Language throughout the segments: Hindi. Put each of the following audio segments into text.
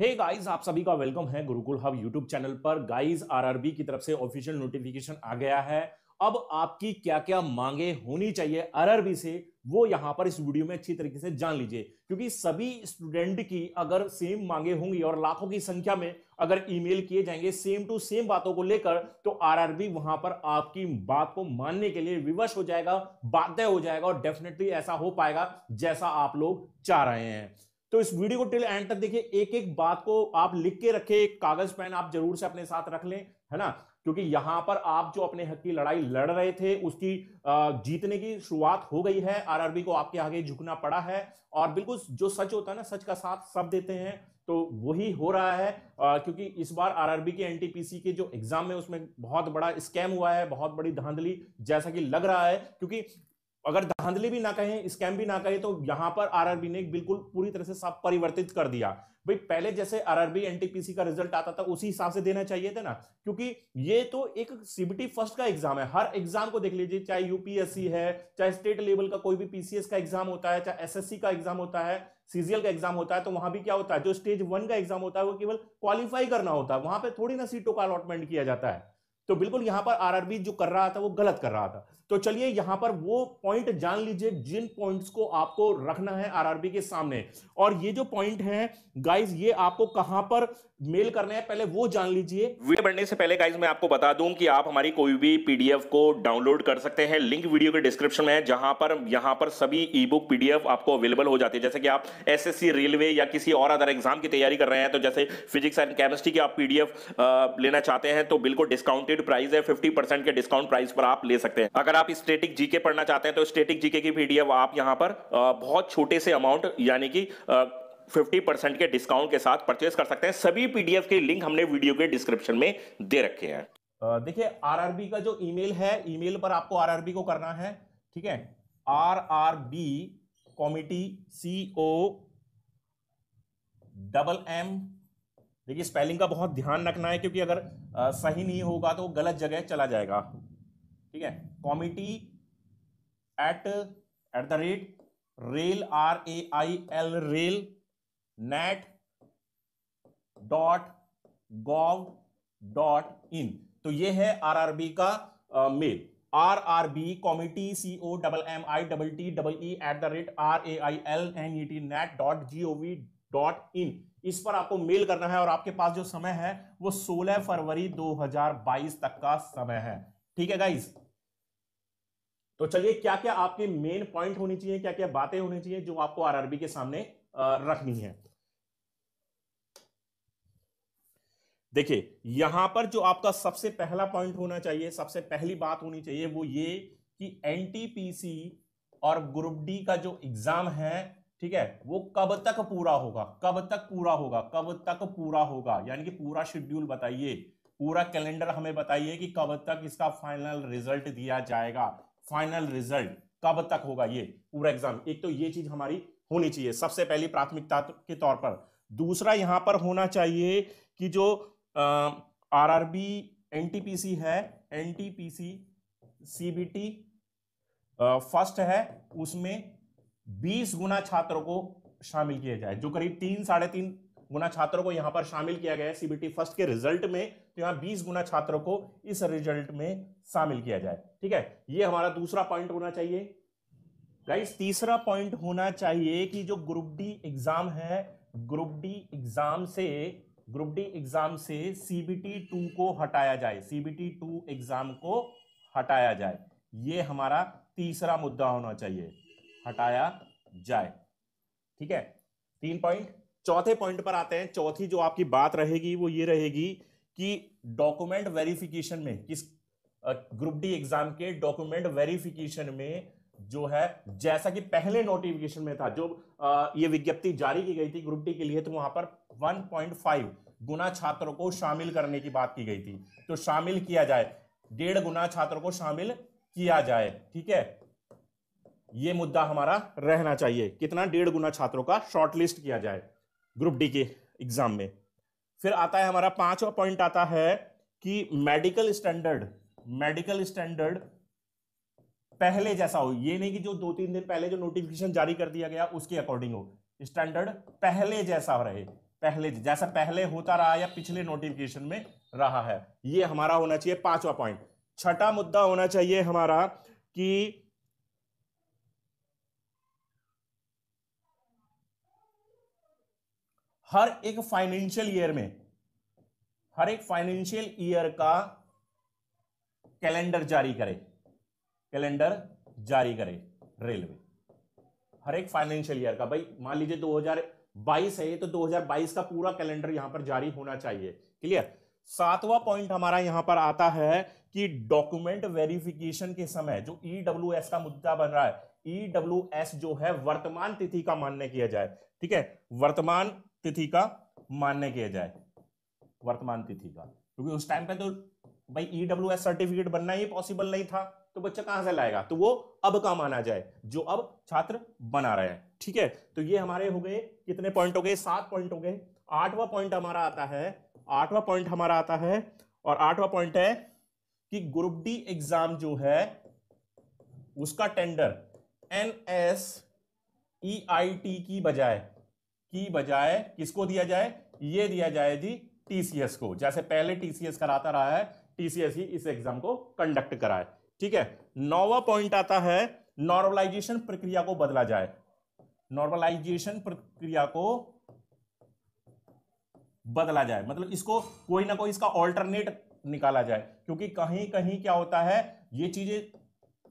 हे hey गाइस आप सभी का वेलकम है गुरुकुल हब यूट्यूब चैनल पर गाइस आरआरबी की तरफ से ऑफिशियल नोटिफिकेशन आ गया है अब आपकी क्या क्या मांगे होनी चाहिए आरआरबी से वो यहां पर इस वीडियो में अच्छी तरीके से जान लीजिए क्योंकि सभी स्टूडेंट की अगर सेम मांगे होंगी और लाखों की संख्या में अगर ईमेल किए जाएंगे सेम टू सेम बातों को लेकर तो आरआरबी वहां पर आपकी बात को मानने के लिए विवश हो जाएगा बाध्य हो जाएगा और डेफिनेटली ऐसा हो पाएगा जैसा आप लोग चाह रहे हैं तो इस वीडियो को टिल एंड तक देखिए एक एक बात को आप लिख के रखे एक कागज पेन आप जरूर से अपने साथ रख लें है ना क्योंकि यहां पर आप जो अपने हक की लड़ाई लड़ रहे थे उसकी जीतने की शुरुआत हो गई है आरआरबी को आपके आगे झुकना पड़ा है और बिल्कुल जो सच होता है ना सच का साथ सब देते हैं तो वही हो रहा है आ, क्योंकि इस बार आरआरबी के एनटीपीसी के जो एग्जाम है उसमें बहुत बड़ा स्कैम हुआ है बहुत बड़ी धांधली जैसा कि लग रहा है क्योंकि अगर धांधली भी ना कहें स्कैम भी ना कहें तो यहां पर आरआरबी ने बिल्कुल पूरी तरह से सब परिवर्तित कर दिया भाई पहले जैसे आरआरबी एनटीपीसी का रिजल्ट आता था उसी हिसाब से देना चाहिए था ना क्योंकि ये तो एक सीबीटी फर्स्ट का एग्जाम है हर एग्जाम को देख लीजिए चाहे यूपीएससी है चाहे स्टेट लेवल का कोई भी पीसीएस का एग्जाम होता है चाहे एस का एग्जाम होता है सीजीएल का एग्जाम होता है तो वहां भी क्या होता है जो स्टेज वन का एग्जाम होता है वो केवल क्वालिफाई करना होता है वहां पर थोड़ी ना सीटों का अलॉटमेंट किया जाता है तो बिल्कुल यहां पर आरआरबी जो कर रहा था वो गलत कर रहा था तो चलिए यहां पर वो पॉइंट जान लीजिए जिन पॉइंट्स को आपको रखना है आरआरबी के सामने और ये जो पॉइंट है गाइस ये आपको कहां पर मेल करने हैं पहले वो जान लीजिए वीडियो बढ़ने से पहले गाइज मैं आपको बता दूं कि आप हमारी कोई भी पीडीएफ को डाउनलोड कर सकते हैं लिंक वीडियो के डिस्क्रिप्शन में है जहां पर यहां पर सभी ई बुक पीडीएफ आपको अवेलेबल हो जाती है जैसे कि आप एसएससी रेलवे या किसी और अदर एग्जाम की तैयारी कर रहे हैं तो जैसे फिजिक्स एंड केमिस्ट्री की आप पीडीएफ लेना चाहते हैं तो बिल्कुल डिस्काउंटेड प्राइस है फिफ्टी के डिस्काउंट प्राइस पर आप ले सकते हैं अगर आप स्टेटिक जीके पढ़ना चाहते हैं तो स्टेटिक जीके की पीडीएफ आप यहाँ पर बहुत छोटे से अमाउंट यानी कि 50% परसेंट के डिस्काउंट के साथ परचेज कर सकते हैं सभी पीडीएफ के लिंक हमने वीडियो के डिस्क्रिप्शन में दे रखे हैं देखिए आरआरबी का जो ईमेल है ईमेल पर आपको आरआरबी को करना है ठीक है R R B committee C O double M देखिए स्पेलिंग का बहुत ध्यान रखना है क्योंकि अगर आ, सही नहीं होगा तो गलत जगह चला जाएगा ठीक है committee at at the rate rail R A I L rail net dot gov dot in तो ये है आरआरबी का mail R R B committee C O double M I double T double E at the rate R A I L N E T net dot G O V dot in इस पर आपको मेल करना है और आपके पास जो समय है वो 16 फरवरी 2022 तक का समय है ठीक है गाइस तो चलिए क्या क्या आपके मेन पॉइंट होनी चाहिए क्या क्या बातें होनी चाहिए जो आपको आरआरबी के सामने रखनी है देखिए यहां पर जो आपका सबसे पहला पॉइंट होना चाहिए सबसे पहली बात होनी चाहिए वो ये कि एनटीपीसी और ग्रुप डी का जो एग्जाम है ठीक है वो कब तक पूरा होगा कब तक पूरा होगा कब तक पूरा होगा यानी कि पूरा शेड्यूल बताइए पूरा कैलेंडर हमें बताइए कि कब तक इसका फाइनल रिजल्ट दिया जाएगा फाइनल रिजल्ट कब तक होगा ये पूरा एग्जाम एक तो ये चीज हमारी होनी चाहिए सबसे पहली प्राथमिकता तो- के तौर पर दूसरा यहाँ पर होना चाहिए कि जो R R B N T P C है N T P C C B T first है उसमें बीस गुना छात्रों को शामिल किया जाए जो करीब तीन साढ़े तीन गुना छात्रों को यहाँ पर शामिल किया गया है सीबीटी फर्स्ट के रिजल्ट में तो यहाँ 20 गुना छात्रों को इस रिजल्ट में शामिल किया जाए ठीक है ये हमारा दूसरा पॉइंट होना चाहिए गाइस तीसरा पॉइंट होना चाहिए कि जो ग्रुप डी एग्जाम है ग्रुप डी एग्जाम से ग्रुप डी एग्जाम से सीबीटी टू को हटाया जाए सीबीटी टू एग्जाम को हटाया जाए ये हमारा तीसरा मुद्दा होना चाहिए हटाया जाए ठीक है तीन पॉइंट चौथे पॉइंट पर आते हैं चौथी जो आपकी बात रहेगी वो ये रहेगी कि डॉक्यूमेंट वेरिफिकेशन में किस ग्रुप डी एग्जाम के डॉक्यूमेंट वेरिफिकेशन में जो है जैसा कि पहले नोटिफिकेशन में था जो आ, ये विज्ञप्ति जारी की गई थी ग्रुप डी के लिए तो वहां पर 1.5 गुना छात्रों को शामिल करने की बात की गई थी तो शामिल किया जाए डेढ़ गुना छात्रों को शामिल किया जाए ठीक है ये मुद्दा हमारा रहना चाहिए कितना डेढ़ गुना छात्रों का शॉर्टलिस्ट किया जाए ग्रुप डी के एग्जाम में फिर आता है हमारा पांचवा पॉइंट आता है कि मेडिकल स्टैंडर्ड मेडिकल स्टैंडर्ड पहले जैसा हो ये नहीं कि जो दो तीन दिन पहले जो नोटिफिकेशन जारी कर दिया गया उसके अकॉर्डिंग हो स्टैंडर्ड पहले जैसा रहे पहले जैसा पहले होता रहा या पिछले नोटिफिकेशन में रहा है ये हमारा होना चाहिए पांचवा पॉइंट छठा मुद्दा होना चाहिए हमारा कि हर एक फाइनेंशियल ईयर में हर एक फाइनेंशियल ईयर का कैलेंडर जारी करें कैलेंडर जारी करे रेलवे हर एक फाइनेंशियल ईयर का भाई मान लीजिए 2022 है तो 2022 का पूरा कैलेंडर यहां पर जारी होना चाहिए क्लियर सातवां पॉइंट हमारा यहां पर आता है कि डॉक्यूमेंट वेरिफिकेशन के समय जो ईडब्ल्यू e का मुद्दा बन रहा है ईडब्ल्यू e जो है वर्तमान तिथि का मान्य किया जाए ठीक है वर्तमान तिथि का मान्य किया जाए वर्तमान तिथि का क्योंकि उस टाइम पे तो भाई ईडब्ल्यू e सर्टिफिकेट बनना ही पॉसिबल नहीं था तो बच्चा कहां से लाएगा तो वो अब का माना जाए जो अब छात्र बना रहे हैं ठीक है तो ये हमारे हो गए कितने पॉइंट हो गए सात पॉइंट हो गए आठवां पॉइंट हमारा आता है आठवां पॉइंट हमारा आता है और आठवां पॉइंट है कि ग्रुप डी एग्जाम जो है उसका tender N S E I T की बजाय की बजाय किसको दिया जाए ये दिया जाए जी टीसीएस को जैसे पहले टीसीएस कराता रहा है टीसीएस ही इस एग्जाम को कंडक्ट कराए ठीक है नौवा पॉइंट आता है नॉर्मलाइजेशन प्रक्रिया को बदला जाए नॉर्मलाइजेशन प्रक्रिया को बदला जाए मतलब इसको कोई ना कोई इसका ऑल्टरनेट निकाला जाए क्योंकि कहीं कहीं क्या होता है ये चीजें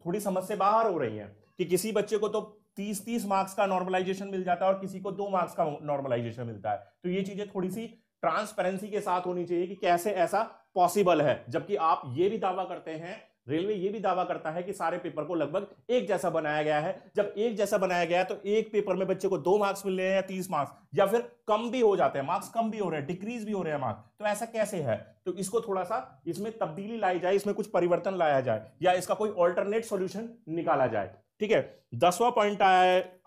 थोड़ी समझ से बाहर हो रही हैं कि किसी बच्चे को तो तीस तीस मार्क्स का नॉर्मलाइजेशन मिल जाता है और किसी को दो मार्क्स का नॉर्मलाइजेशन मिलता है तो ये चीजें थोड़ी सी ट्रांसपेरेंसी के साथ होनी चाहिए कि कैसे ऐसा पॉसिबल है जबकि आप ये भी दावा करते हैं रेलवे यह भी दावा करता है कि सारे पेपर को लगभग एक जैसा बनाया गया है जब एक जैसा बनाया गया है तो एक पेपर में बच्चे को दो मार्क्स मिल रहे हैं या तीस मार्क्स या फिर कम भी हो जाते हैं मार्क्स कम भी हो रहे हैं डिक्रीज भी हो रहे हैं मार्क्स तो ऐसा कैसे है तो इसको थोड़ा सा इसमें तब्दीली लाई जाए इसमें कुछ परिवर्तन लाया जाए या इसका कोई ऑल्टरनेट सोल्यूशन निकाला जाए ठीक है दसवां पॉइंट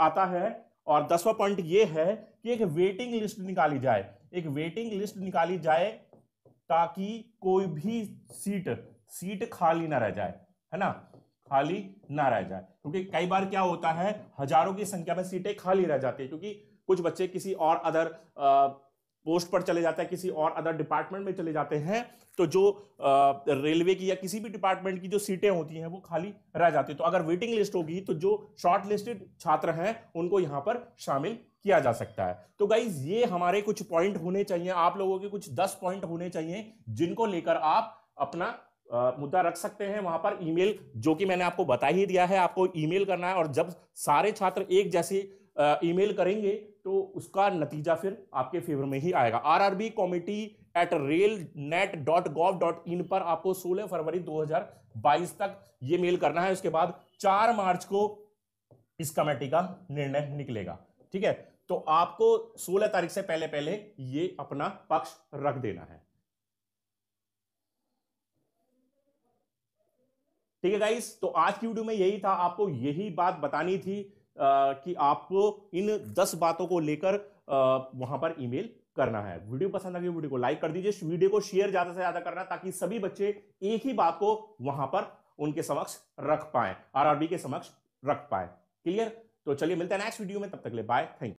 आता है और दसवां पॉइंट यह है कि एक वेटिंग लिस्ट निकाली जाए एक वेटिंग लिस्ट निकाली जाए ताकि कोई भी सीट सीट खाली ना रह जाए है ना खाली ना रह जाए क्योंकि कई बार क्या होता है हजारों की संख्या में सीटें खाली रह जाती है क्योंकि कुछ बच्चे किसी और अदर पोस्ट पर चले जाते हैं किसी और अदर डिपार्टमेंट में चले जाते हैं तो जो रेलवे की या किसी भी डिपार्टमेंट की जो सीटें होती हैं वो खाली रह जाती है तो अगर वेटिंग लिस्ट होगी तो जो शॉर्ट लिस्टेड छात्र हैं उनको यहाँ पर शामिल किया जा सकता है तो गाइज ये हमारे कुछ पॉइंट होने चाहिए आप लोगों के कुछ दस पॉइंट होने चाहिए जिनको लेकर आप अपना मुद्दा रख सकते हैं वहां पर ईमेल जो कि मैंने आपको बता ही दिया है आपको ईमेल करना है और जब सारे छात्र एक जैसी ईमेल करेंगे तो उसका नतीजा फिर आपके फेवर में ही आएगा R R B committee at rail net dot gov dot in पर आपको 16 फरवरी 2022 तक ये मेल करना है उसके बाद 4 मार्च को इस कमेटी का निर्णय निकलेगा ठीक है तो आपको 16 तारीख से पहले पहले ये अपना पक्ष रख देना है ठीक है गाइस तो आज की वीडियो में यही था आपको यही बात बतानी थी आ, कि आपको इन दस बातों को लेकर वहां पर ईमेल करना है वीडियो पसंद आगे वीडियो को लाइक कर दीजिए वीडियो को शेयर ज्यादा से ज्यादा करना ताकि सभी बच्चे एक ही बात को वहां पर उनके समक्ष रख पाए आरआरबी के समक्ष रख पाए क्लियर तो चलिए मिलते हैं नेक्स्ट वीडियो में तब तक ले बाय थैंक